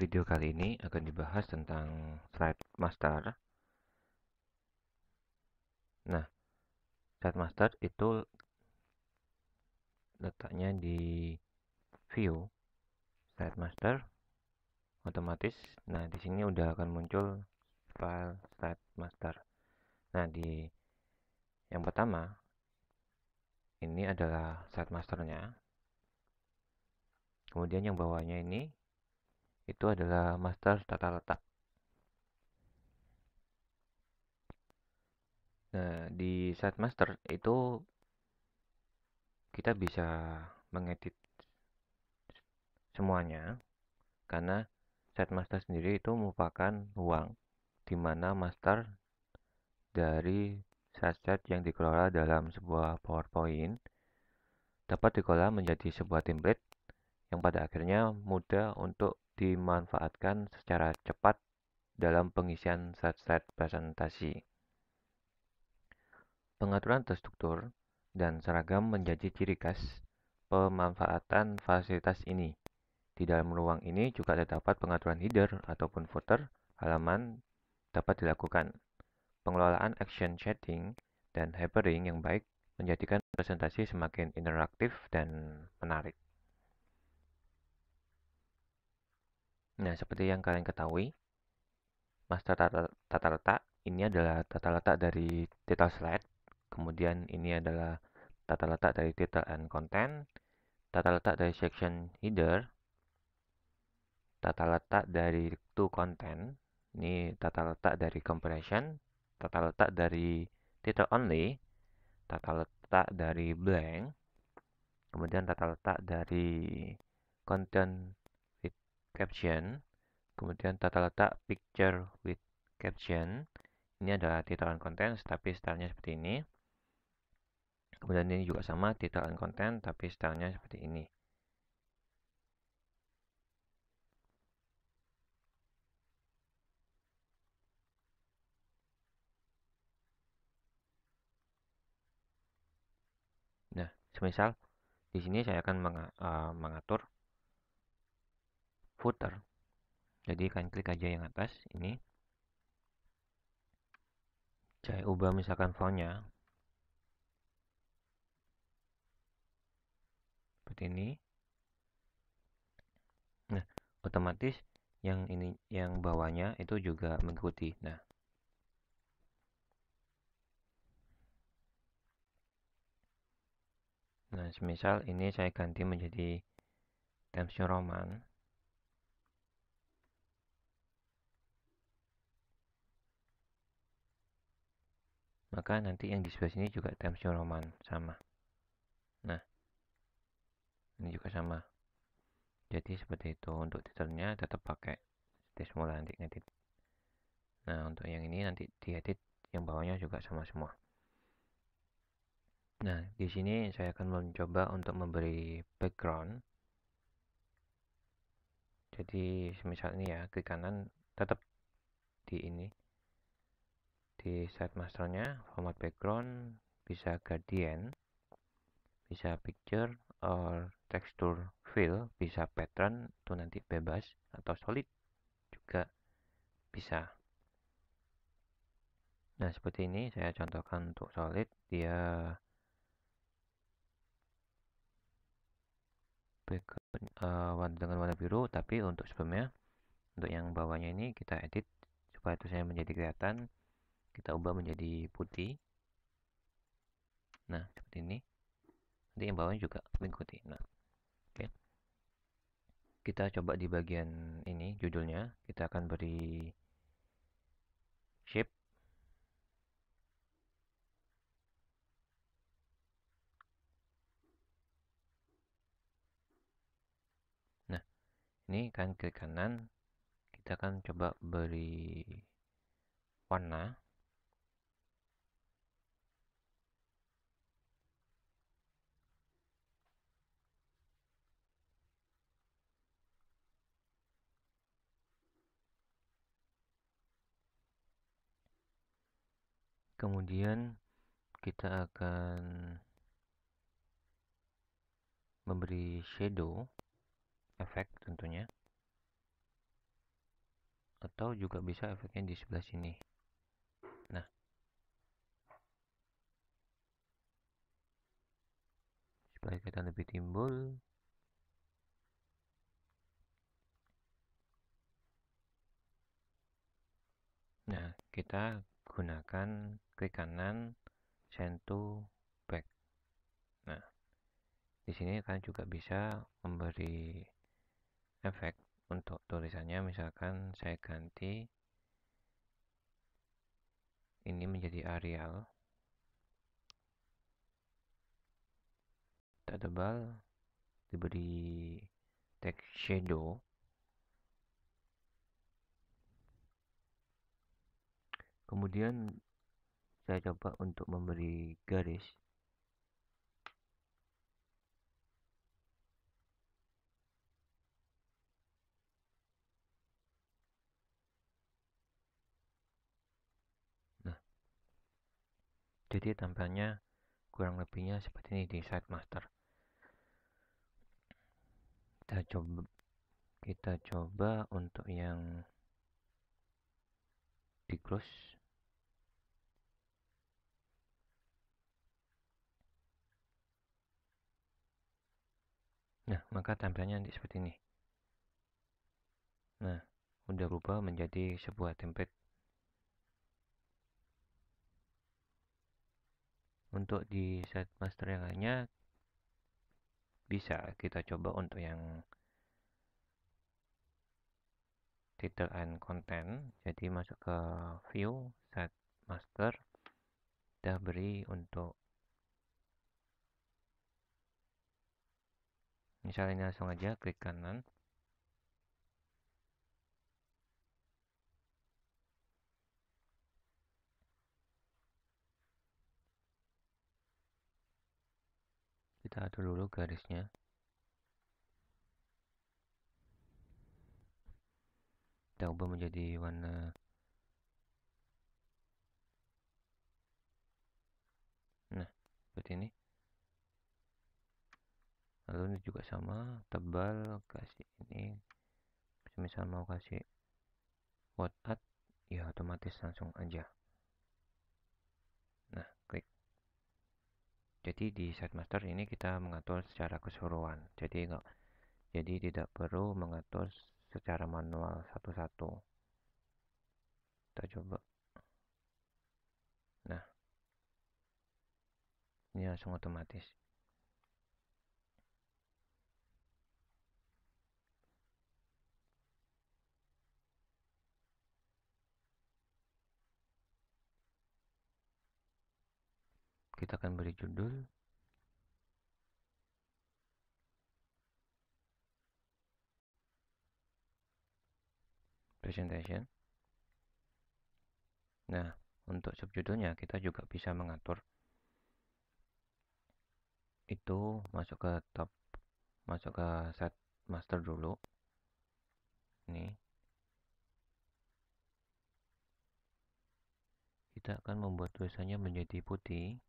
video kali ini akan dibahas tentang slide master. Nah, slide master itu letaknya di view slide master otomatis. Nah, di sini udah akan muncul file slide master. Nah, di yang pertama ini adalah slide masternya. Kemudian yang bawahnya ini itu adalah master tata letak. Nah, di set master itu kita bisa mengedit semuanya karena set master sendiri itu merupakan ruang di mana master dari set-set yang dikelola dalam sebuah PowerPoint dapat dikelola menjadi sebuah template yang pada akhirnya mudah untuk dimanfaatkan secara cepat dalam pengisian slide-slide presentasi. Pengaturan terstruktur dan seragam menjadi ciri khas pemanfaatan fasilitas ini. Di dalam ruang ini juga terdapat pengaturan header ataupun footer halaman dapat dilakukan. Pengelolaan action shading dan hyperlink yang baik menjadikan presentasi semakin interaktif dan menarik. Nah, seperti yang kalian ketahui, master tata, letak ini adalah tata letak dari title slide, kemudian ini adalah tata letak dari title and content, tata letak dari section header, tata letak dari to content, ini tata letak dari compression, tata letak dari title only, tata letak dari blank, kemudian tata letak dari content caption, kemudian tata letak picture with caption. Ini adalah title and content, tapi stylenya seperti ini. Kemudian ini juga sama, title and content, tapi stylenya seperti ini. Nah, semisal di sini saya akan eh, mengatur footer jadi kalian klik aja yang atas ini saya ubah misalkan fontnya seperti ini nah otomatis yang ini yang bawahnya itu juga mengikuti nah nah semisal ini saya ganti menjadi Times New Roman maka nanti yang di sebelah sini juga Times New Roman sama nah ini juga sama jadi seperti itu untuk titelnya tetap pakai seperti semula nanti ngedit nah untuk yang ini nanti diedit yang bawahnya juga sama semua nah di sini saya akan mencoba untuk memberi background jadi semisal ini ya klik kanan tetap di ini di set masternya format background bisa gradient bisa picture or texture fill bisa pattern itu nanti bebas atau solid juga bisa nah seperti ini saya contohkan untuk solid dia background uh, warna dengan warna biru tapi untuk sebelumnya untuk yang bawahnya ini kita edit supaya itu saya menjadi kelihatan kita ubah menjadi putih nah seperti ini nanti yang bawahnya juga mengikuti nah oke okay. kita coba di bagian ini judulnya kita akan beri shape nah ini kan ke kanan kita akan coba beri warna kemudian kita akan memberi shadow efek tentunya atau juga bisa efeknya di sebelah sini nah supaya kita lebih timbul nah kita gunakan klik kanan send to back nah di sini kalian juga bisa memberi efek untuk tulisannya misalkan saya ganti ini menjadi Arial tak tebal diberi text shadow kemudian saya coba untuk memberi garis nah jadi tampilannya kurang lebihnya seperti ini di site master kita coba kita coba untuk yang di close Nah, maka tampilannya nanti seperti ini. Nah, udah berubah menjadi sebuah template. Untuk di set master yang lainnya bisa kita coba untuk yang title and content. Jadi masuk ke view set master kita beri untuk misalnya langsung aja klik kanan kita atur dulu garisnya kita ubah menjadi warna nah seperti ini lalu ini juga sama tebal kasih ini misal mau kasih WhatsApp ya otomatis langsung aja nah klik jadi di site master ini kita mengatur secara keseluruhan jadi enggak jadi tidak perlu mengatur secara manual satu-satu kita coba nah ini langsung otomatis kita akan beri judul presentation nah untuk subjudulnya kita juga bisa mengatur itu masuk ke top masuk ke set master dulu ini kita akan membuat tulisannya menjadi putih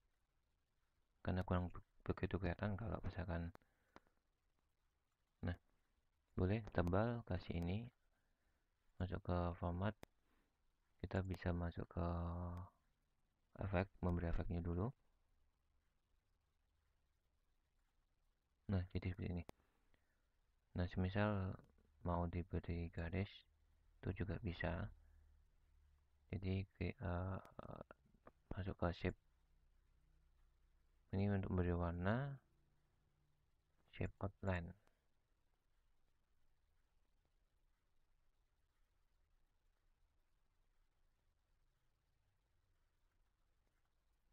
karena kurang begitu kelihatan kalau misalkan nah boleh tebal kasih ini masuk ke format kita bisa masuk ke efek memberi efeknya dulu nah jadi seperti ini nah semisal mau diberi garis itu juga bisa jadi ke, uh, masuk ke shape ini untuk beri warna shape outline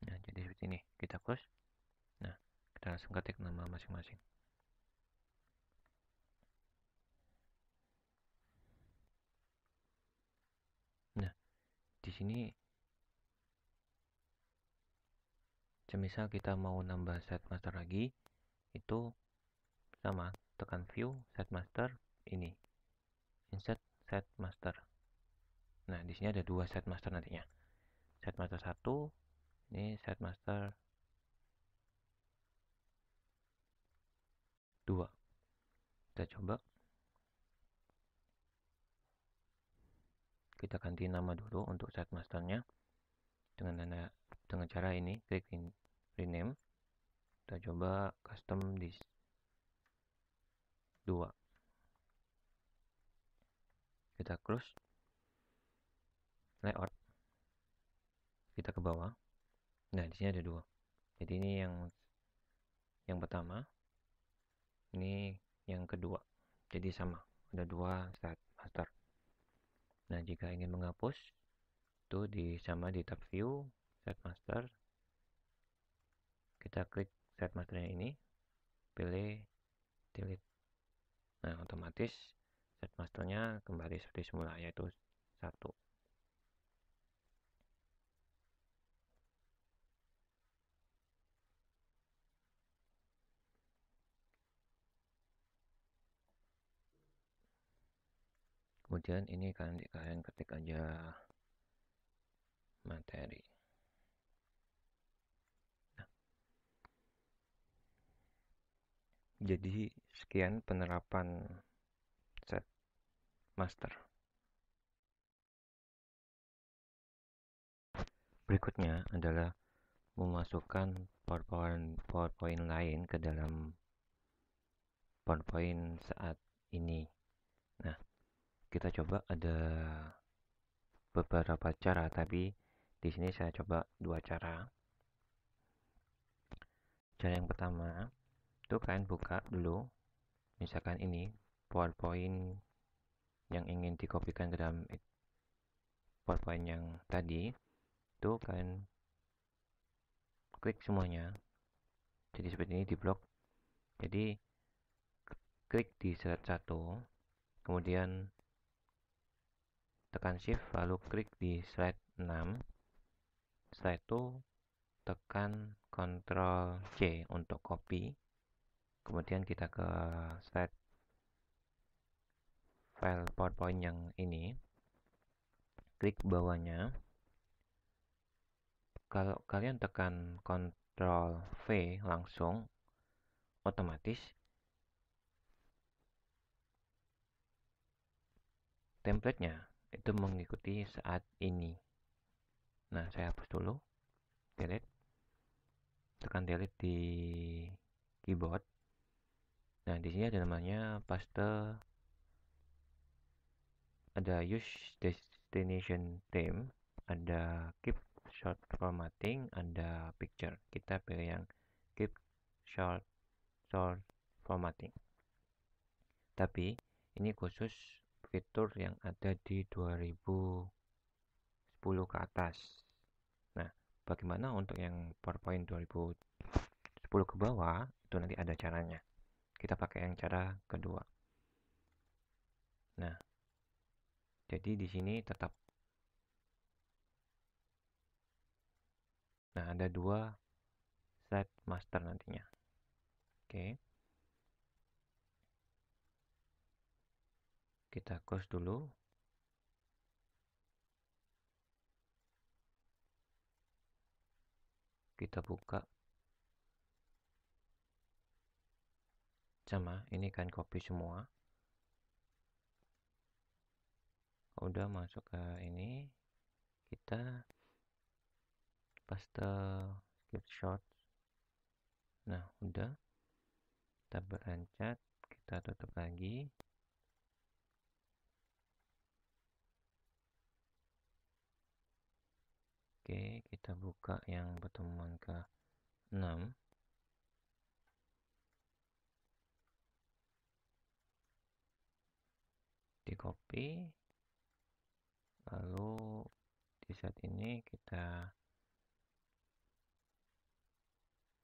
nah jadi seperti ini kita close nah kita langsung ketik nama masing-masing nah di sini semisal kita mau nambah set master lagi itu sama tekan view set master ini insert set master nah di sini ada dua set master nantinya set master 1 ini set master 2 kita coba kita ganti nama dulu untuk set masternya dengan dengan cara ini klik rename kita coba custom disk 2 kita close layout kita ke bawah nah di sini ada dua jadi ini yang yang pertama ini yang kedua jadi sama ada dua saat master nah jika ingin menghapus itu di sama di tab view set master kita klik set masternya ini pilih delete nah otomatis set masternya kembali seperti semula yaitu satu kemudian ini kalian kalian ketik aja materi. Nah. Jadi sekian penerapan set master. Berikutnya adalah memasukkan PowerPoint, PowerPoint lain ke dalam PowerPoint saat ini. Nah, kita coba ada beberapa cara tapi di sini saya coba dua cara. Cara yang pertama, itu kalian buka dulu, misalkan ini PowerPoint yang ingin dikopikan ke dalam PowerPoint yang tadi, itu kalian klik semuanya. Jadi seperti ini di blok. Jadi klik di slide 1, kemudian tekan shift lalu klik di slide 6 setelah itu tekan Ctrl C untuk copy kemudian kita ke slide file powerpoint yang ini klik bawahnya kalau kalian tekan Ctrl V langsung otomatis template nya itu mengikuti saat ini nah saya hapus dulu delete tekan delete di keyboard nah di sini ada namanya paste ada use destination theme ada keep short formatting ada picture kita pilih yang keep short short formatting tapi ini khusus fitur yang ada di 2000 10 ke atas. Nah, bagaimana untuk yang PowerPoint 2010 ke bawah, itu nanti ada caranya. Kita pakai yang cara kedua. Nah, jadi di sini tetap Nah, ada dua set master nantinya. Oke. Okay. Kita close dulu kita buka sama ini kan copy semua udah masuk ke ini kita paste skip shot nah udah kita berancat kita tutup lagi Oke, kita buka yang pertemuan ke-6. Di copy. Lalu di saat ini kita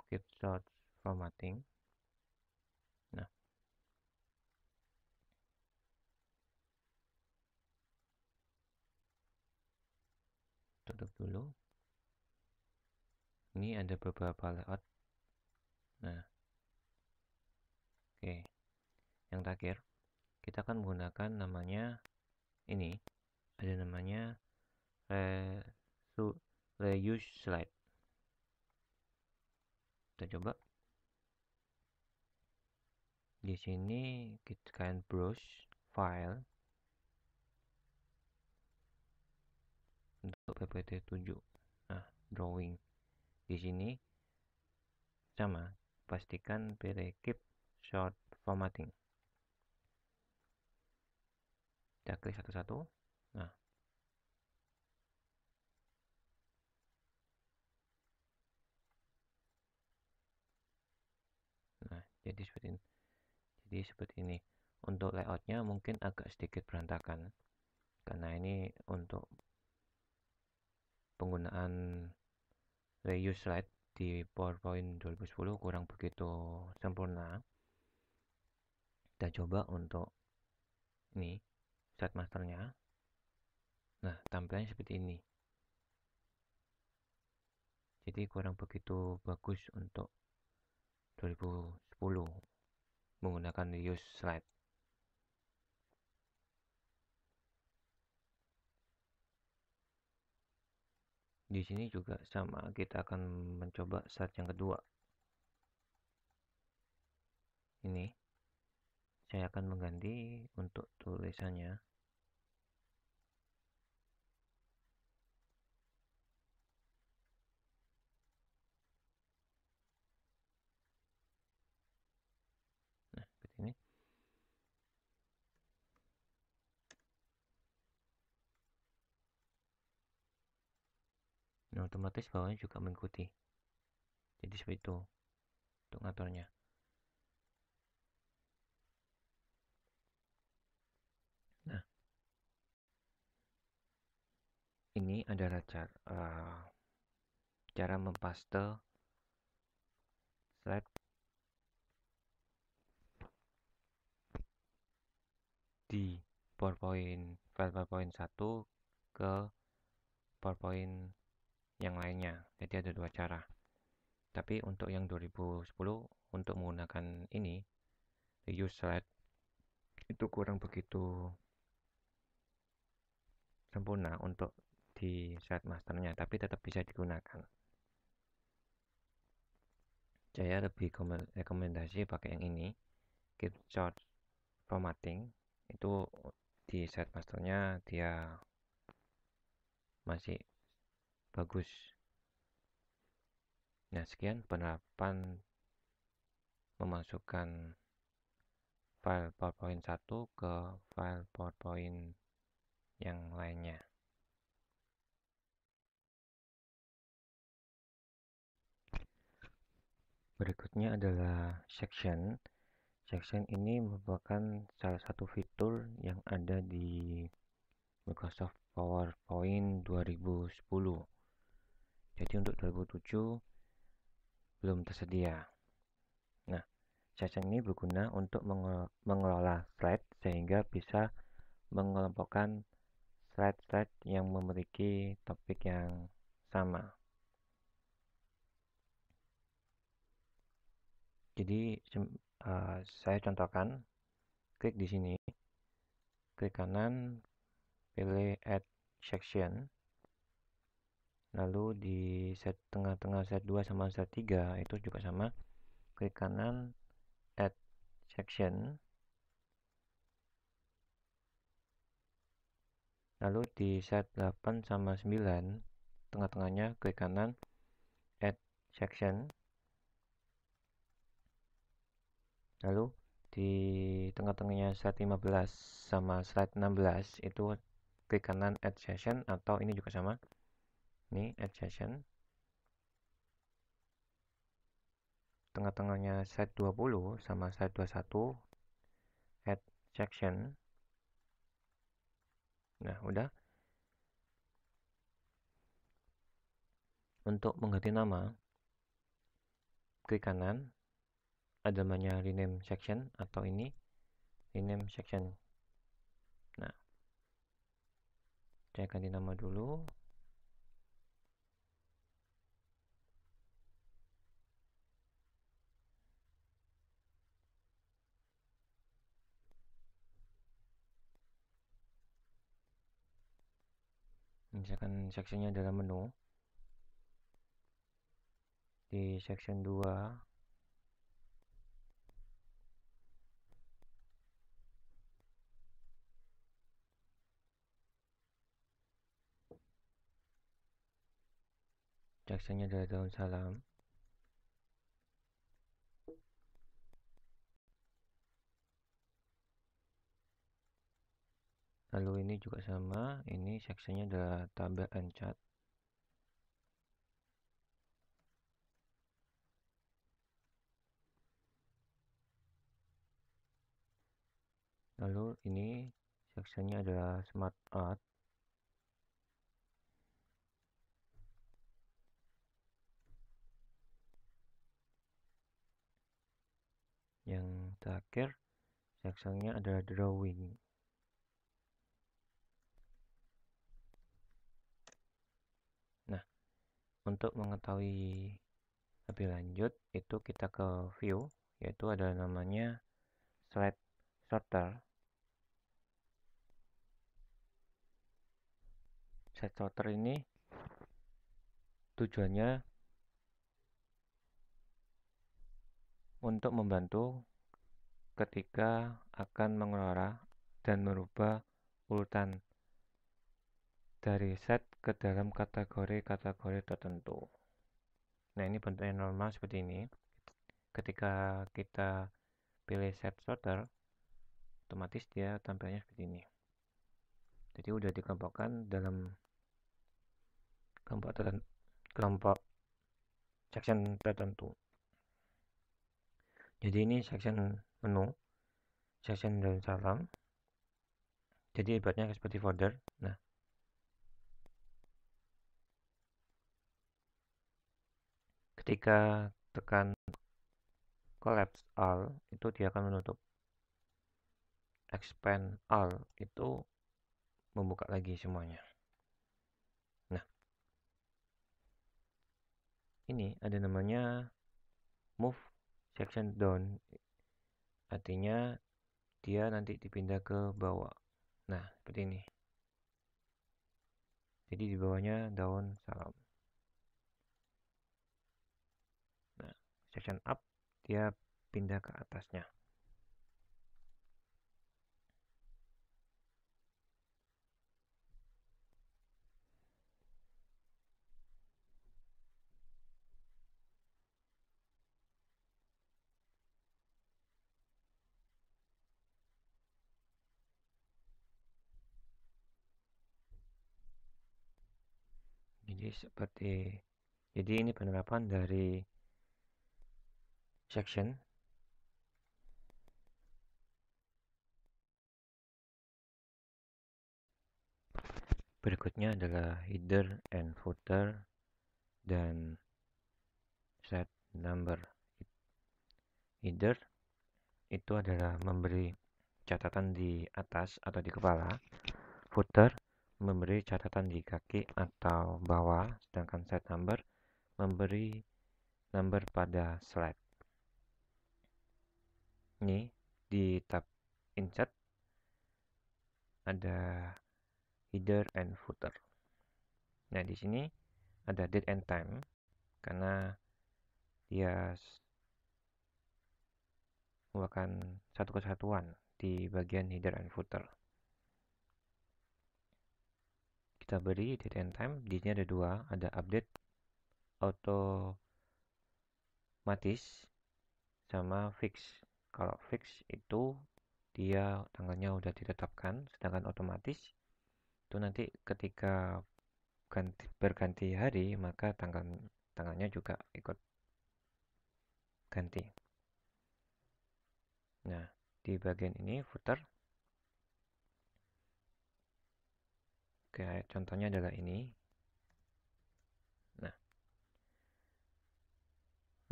keep short formatting. tutup dulu ini ada beberapa layout nah oke yang terakhir kita akan menggunakan namanya ini ada namanya resu, reuse slide kita coba di sini kita kan browse file untuk PPT 7 nah drawing di sini sama pastikan pilih keep short formatting kita klik satu-satu nah nah jadi seperti ini jadi seperti ini untuk layoutnya mungkin agak sedikit berantakan karena ini untuk penggunaan reuse slide di PowerPoint 2010 kurang begitu sempurna kita coba untuk ini slide masternya nah tampilannya seperti ini jadi kurang begitu bagus untuk 2010 menggunakan reuse slide di sini juga sama kita akan mencoba saat yang kedua ini saya akan mengganti untuk tulisannya otomatis bawahnya juga mengikuti jadi seperti itu untuk ngaturnya nah ini adalah eh, cara, uh, cara mempaste slide di PowerPoint file PowerPoint 1 ke PowerPoint yang lainnya jadi ada dua cara tapi untuk yang 2010 untuk menggunakan ini use slide itu kurang begitu sempurna untuk di slide masternya tapi tetap bisa digunakan saya lebih rekomendasi pakai yang ini short formatting itu di slide masternya dia masih bagus nah sekian penerapan memasukkan file powerpoint 1 ke file powerpoint yang lainnya berikutnya adalah section section ini merupakan salah satu fitur yang ada di Microsoft PowerPoint 2010 jadi untuk 2007 belum tersedia. Nah, cacing ini berguna untuk mengelola slide sehingga bisa mengelompokkan slide-slide yang memiliki topik yang sama. Jadi uh, saya contohkan, klik di sini, klik kanan, pilih add section, lalu di set tengah-tengah set 2 sama set 3 itu juga sama klik kanan add section lalu di set 8 sama 9 tengah-tengahnya klik kanan add section lalu di tengah-tengahnya slide 15 sama slide 16 itu klik kanan add session atau ini juga sama ini add session tengah-tengahnya set 20 sama set 21 add section nah udah untuk mengganti nama klik kanan ada namanya rename section atau ini rename section nah saya ganti nama dulu second sectionnya dalam menu di section 2 Jackson-nya dari daun salam lalu ini juga sama ini seksinya adalah tabel and lalu ini seksinya adalah smart art yang terakhir seksinya adalah drawing Untuk mengetahui lebih lanjut, itu kita ke view, yaitu ada namanya slide sorter. Slide sorter ini tujuannya untuk membantu ketika akan mengelola dan merubah urutan dari set ke dalam kategori-kategori tertentu. Nah, ini bentuknya normal seperti ini. Ketika kita pilih set sorter, otomatis dia tampilnya seperti ini. Jadi udah dikelompokkan dalam kelompok kelompok section tertentu. Jadi ini section menu, section dan salam. Jadi ibaratnya seperti folder. Nah, ketika tekan collapse all itu dia akan menutup expand all itu membuka lagi semuanya nah ini ada namanya move section down artinya dia nanti dipindah ke bawah nah seperti ini jadi di bawahnya daun salam section up dia pindah ke atasnya jadi seperti jadi ini penerapan dari section berikutnya adalah header and footer dan set number header itu adalah memberi catatan di atas atau di kepala footer memberi catatan di kaki atau bawah sedangkan set number memberi number pada slide ini di tab insert ada header and footer. Nah, di sini ada date and time karena dia merupakan satu kesatuan di bagian header and footer. Kita beri date and time, di sini ada dua, ada update otomatis sama fix kalau fix itu dia tanggalnya sudah ditetapkan, sedangkan otomatis itu nanti ketika ganti, berganti hari maka tanggal tanggalnya juga ikut ganti. Nah, di bagian ini footer. Oke, contohnya adalah ini. Nah,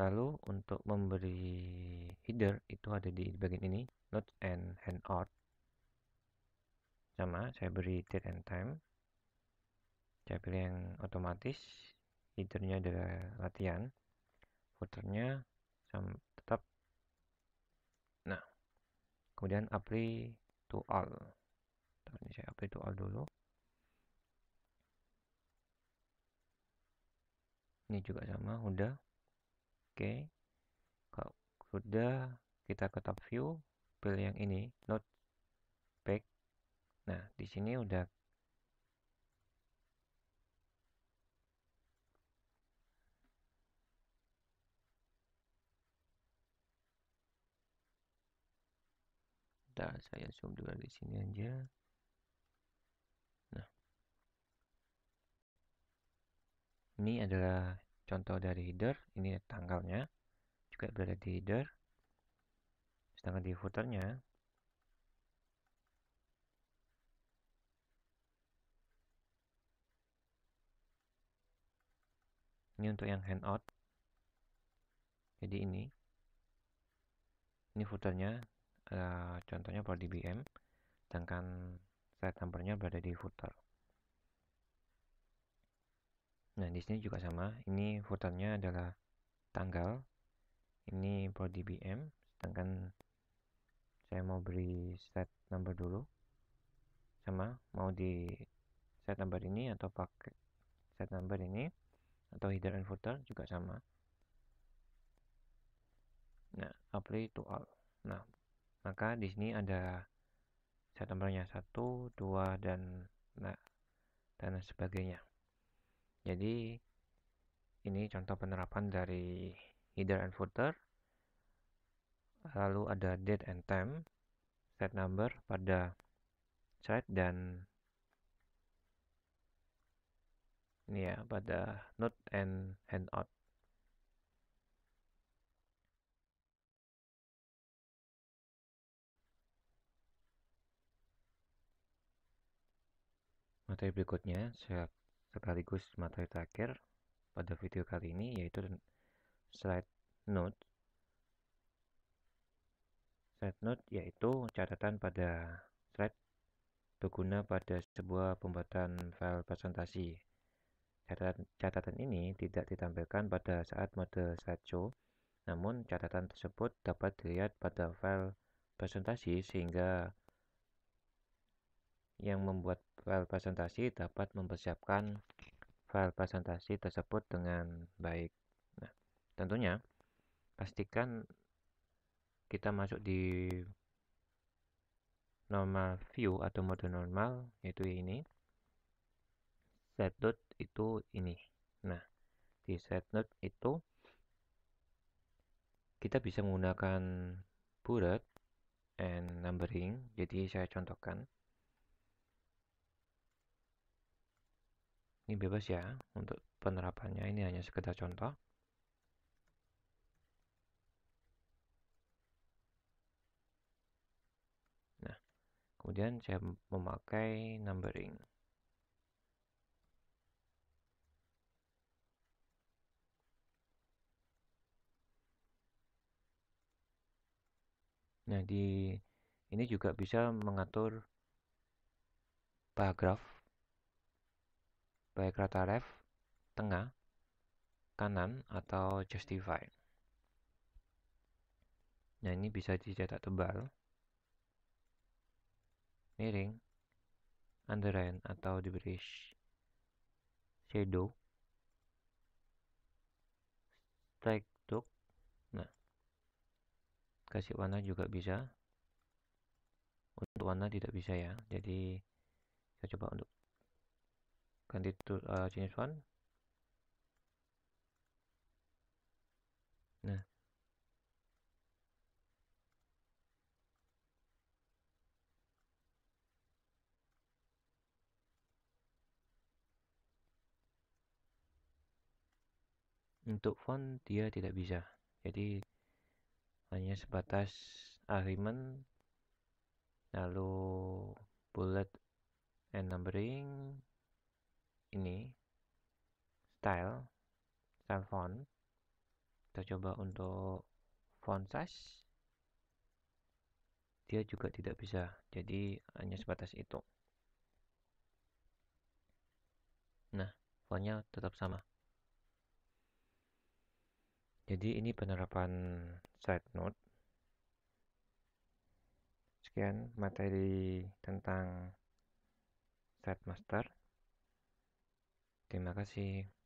lalu untuk memberi either itu ada di bagian ini load and handout sama saya beri date and time saya pilih yang otomatis feedernya adalah latihan footernya tetap nah kemudian apply to all ini saya apply to all dulu ini juga sama udah oke okay. Sudah, kita ke top view, pilih yang ini, not back. Nah, di sini udah Nah, saya zoom dulu di sini aja. Nah. Ini adalah contoh dari header, ini tanggalnya juga berada di header sedangkan di footernya ini untuk yang handout jadi ini ini footernya uh, contohnya pada di BM sedangkan slide numbernya berada di footer nah di sini juga sama ini footernya adalah tanggal ini body BM sedangkan saya mau beri set number dulu sama mau di set number ini atau pakai set number ini atau header and footer juga sama nah apply to all nah maka di sini ada set numbernya satu, dua dan nah dan sebagainya jadi ini contoh penerapan dari header and footer lalu ada date and time set number pada site dan ini ya pada note and handout materi berikutnya sekaligus materi terakhir pada video kali ini yaitu slide note. Slide note yaitu catatan pada slide berguna pada sebuah pembuatan file presentasi. Catatan, catatan ini tidak ditampilkan pada saat mode slideshow, namun catatan tersebut dapat dilihat pada file presentasi sehingga yang membuat file presentasi dapat mempersiapkan file presentasi tersebut dengan baik. Tentunya pastikan kita masuk di normal view atau mode normal yaitu ini. Set note itu ini. Nah, di set note itu kita bisa menggunakan bullet and numbering. Jadi saya contohkan ini bebas ya untuk penerapannya ini hanya sekedar contoh kemudian saya memakai numbering Nah, di ini juga bisa mengatur paragraf baik rata ref, tengah, kanan, atau justify. Nah, ini bisa dicetak tebal miring underline atau diberi shadow strike nah kasih warna juga bisa untuk warna tidak bisa ya jadi saya coba untuk ganti uh, eh, change one untuk font dia tidak bisa jadi hanya sebatas alignment lalu bullet and numbering ini style style font kita coba untuk font size dia juga tidak bisa jadi hanya sebatas itu nah fontnya tetap sama jadi ini penerapan side note sekian materi tentang set master terima kasih